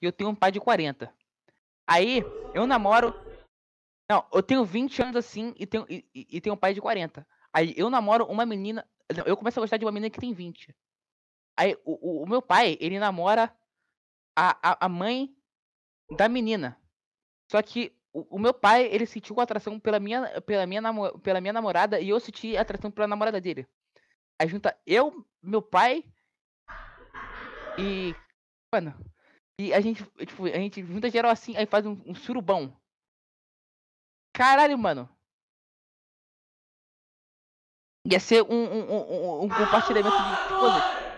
e eu tenho um pai de 40. Aí, eu namoro. Não, eu tenho 20 anos assim e tenho, e, e tenho um pai de 40. Aí eu namoro uma menina. Eu começo a gostar de uma menina que tem 20. Aí o, o, o meu pai, ele namora a, a, a mãe da menina. Só que o, o, meu pai, ele sentiu atração pela minha, pela, minha namo, pela minha namorada e eu senti atração pela namorada dele. Aí junta eu, meu pai e. Mano, e a gente, tipo, a gente junta geral assim, aí faz um, um surubão. Caralho, mano. Ia ser um, um, um, um compartilhamento de coisas.